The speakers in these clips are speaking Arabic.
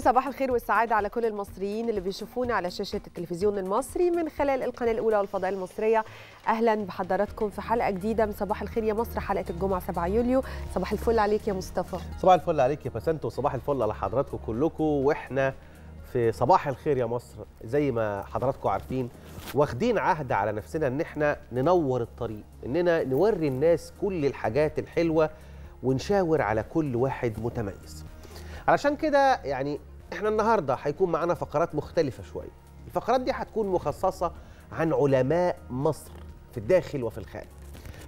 صباح الخير والسعادة على كل المصريين اللي بيشوفونا على شاشة التلفزيون المصري من خلال القناة الأولى والفضاء المصرية أهلا بحضراتكم في حلقة جديدة من صباح الخير يا مصر حلقة الجمعة 7 يوليو صباح الفل عليك يا مصطفى صباح الفل عليك يا فسنت وصباح الفل على حضراتكم كلكم وإحنا في صباح الخير يا مصر زي ما حضراتكم عارفين واخدين عهد على نفسنا ان احنا ننور الطريق اننا نوري الناس كل الحاجات الحلوه ونشاور على كل واحد متميز علشان كده يعني احنا النهارده هيكون معانا فقرات مختلفه شويه الفقرات دي هتكون مخصصه عن علماء مصر في الداخل وفي الخارج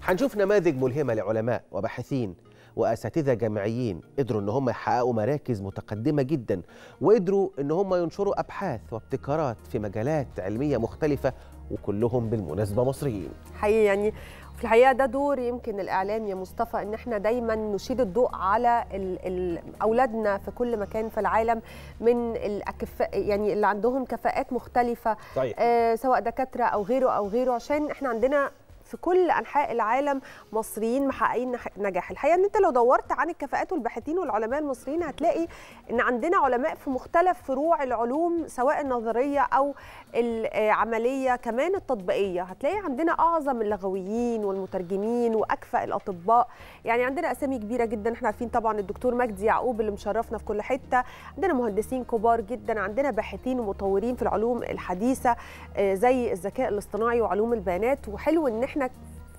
هنشوف نماذج ملهمه لعلماء وباحثين واساتذه جامعيين قدروا ان هم يحققوا مراكز متقدمه جدا وقدروا ان هم ينشروا ابحاث وابتكارات في مجالات علميه مختلفه وكلهم بالمناسبه مصريين حقيقي يعني في الحقيقه ده دور يمكن الاعلام يا مصطفى ان احنا دايما نشيد الضوء على الـ الـ اولادنا في كل مكان في العالم من الاكفاء يعني اللي عندهم كفاءات مختلفه طيب. آه سواء دكاتره او غيره او غيره عشان احنا عندنا في كل انحاء العالم مصريين محققين نجاح الحقيقه ان انت لو دورت عن الكفاءات والباحثين والعلماء المصريين هتلاقي ان عندنا علماء في مختلف فروع العلوم سواء النظريه او العمليه كمان التطبيقيه هتلاقي عندنا اعظم اللغويين والمترجمين واكفأ الاطباء يعني عندنا اسامي كبيره جدا احنا عارفين طبعا الدكتور مجدي يعقوب اللي مشرفنا في كل حته عندنا مهندسين كبار جدا عندنا باحثين ومطورين في العلوم الحديثه آه، زي الذكاء الاصطناعي وعلوم البيانات وحلو ان احنا احنا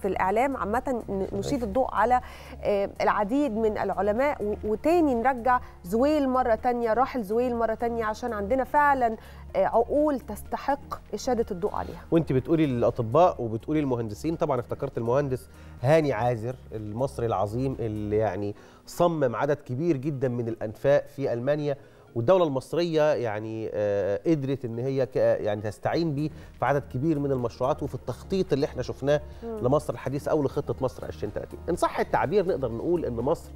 في الاعلام عامه نشيد الضوء على آه، العديد من العلماء وتاني نرجع زويل مره تانية راحل زويل مره تانية عشان عندنا فعلا آه، عقول تستحق اشاده الضوء عليها وانت بتقولي الاطباء وبتقولي المهندسين طبعا افتكرت المهندس هاني عازر المصري العظيم اللي يعني صمم عدد كبير جدا من الانفاق في المانيا والدوله المصريه يعني آه، قدرت ان هي يعني تستعين بيه في عدد كبير من المشروعات وفي التخطيط اللي احنا شفناه لمصر الحديثه او لخطه مصر 2030 ان صح التعبير نقدر نقول ان مصر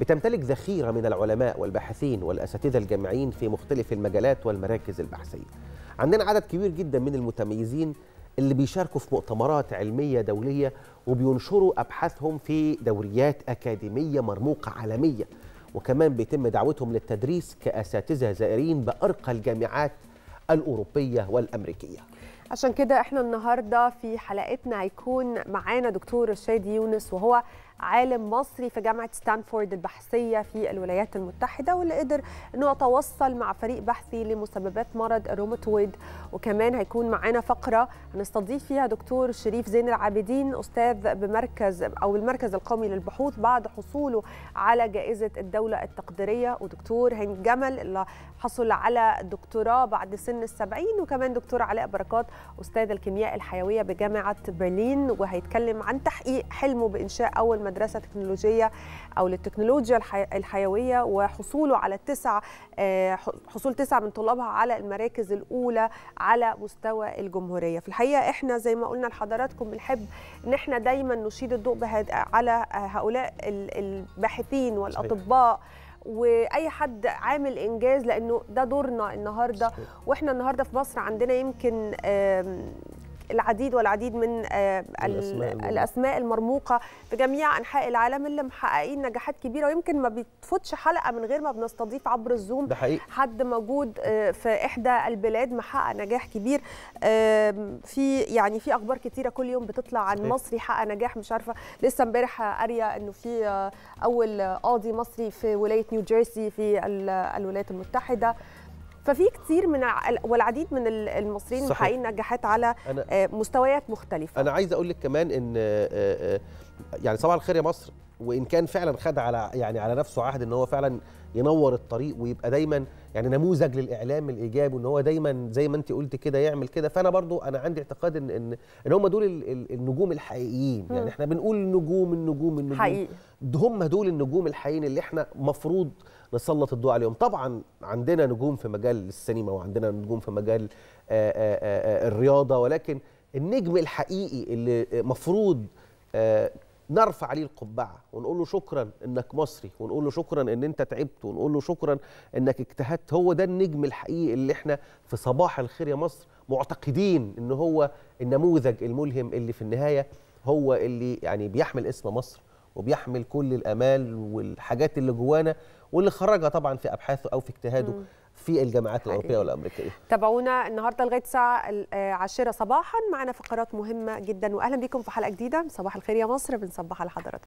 بتمتلك ذخيره من العلماء والباحثين والاساتذه الجامعيين في مختلف المجالات والمراكز البحثيه عندنا عدد كبير جدا من المتميزين اللي بيشاركوا في مؤتمرات علمية دولية وبينشروا أبحاثهم في دوريات أكاديمية مرموقة عالمية وكمان بيتم دعوتهم للتدريس كأساتذة زائرين بأرقى الجامعات الأوروبية والأمريكية عشان كده احنا النهارده في حلقتنا هيكون معانا دكتور رشاد يونس وهو عالم مصري في جامعه ستانفورد البحثيه في الولايات المتحده واللي قدر انه يتوصل مع فريق بحثي لمسببات مرض الروماتويد وكمان هيكون معانا فقره هنستضيف فيها دكتور شريف زين العابدين استاذ بمركز او المركز القومي للبحوث بعد حصوله على جائزه الدوله التقديريه ودكتور هاني جمل اللي حصل على دكتوراه بعد سن السبعين وكمان دكتور علاء بركات استاذ الكيمياء الحيويه بجامعه برلين وهيتكلم عن تحقيق حلمه بانشاء اول مدرسه تكنولوجيه او للتكنولوجيا الحيويه وحصوله على التسع آه، حصول تسعه من طلابها على المراكز الاولى على مستوى الجمهوريه في الحقيقه احنا زي ما قلنا لحضراتكم بنحب ان احنا دايما نشيد الضوء على آه، هؤلاء الباحثين والاطباء واي حد عامل انجاز لانه ده دورنا النهارده واحنا النهارده في مصر عندنا يمكن العديد والعديد من آه، الأسماء, الأسماء المرموقة في جميع أنحاء العالم اللي محققين نجاحات كبيرة ويمكن ما بتفوتش حلقة من غير ما بنستضيف عبر الزوم ده حقيقي. حد موجود آه، في إحدى البلاد محقق نجاح كبير في يعني في أخبار كتيرة كل يوم بتطلع عن مصري حقق نجاح مش عارفة لسه امبارح قارية إنه في آه، أول قاضي مصري في ولاية نيوجيرسي في الولايات المتحدة ففي كتير من والعديد من المصريين محققين نجاحات على آه، مستويات مختلفه انا عايز اقول لك كمان ان آه، آه، يعني صباح الخير يا مصر وان كان فعلا خد على يعني على نفسه عهد ان هو فعلا ينور الطريق ويبقى دايما يعني نموذج للاعلام الايجابي وان هو دايما زي ما انت قلت كده يعمل كده فانا برضو انا عندي اعتقاد ان ان, إن هم دول النجوم الحقيقيين يعني احنا بنقول النجوم النجوم النجوم حقيقي. هم دول النجوم الحقيقيين اللي احنا مفروض نسلط الضوء عليهم طبعا عندنا نجوم في مجال السينما وعندنا نجوم في مجال آه، آه، آه، الرياضه ولكن النجم الحقيقي اللي مفروض نرفع عليه القبعه ونقول له شكرا انك مصري ونقول له شكرا ان انت تعبت ونقول له شكرا انك اجتهدت هو ده النجم الحقيقي اللي احنا في صباح الخير يا مصر معتقدين ان هو النموذج الملهم اللي في النهايه هو اللي يعني بيحمل اسم مصر وبيحمل كل الامال والحاجات اللي جوانا واللي خرجها طبعا في ابحاثه او في اجتهاده مم. في الجامعات الاوروبيه والامريكيه. تابعونا النهارده لغايه الساعه 10 صباحا معنا فقرات مهمه جدا واهلا بكم في حلقه جديده صباح الخير يا مصر بنصبح على حضراتكم.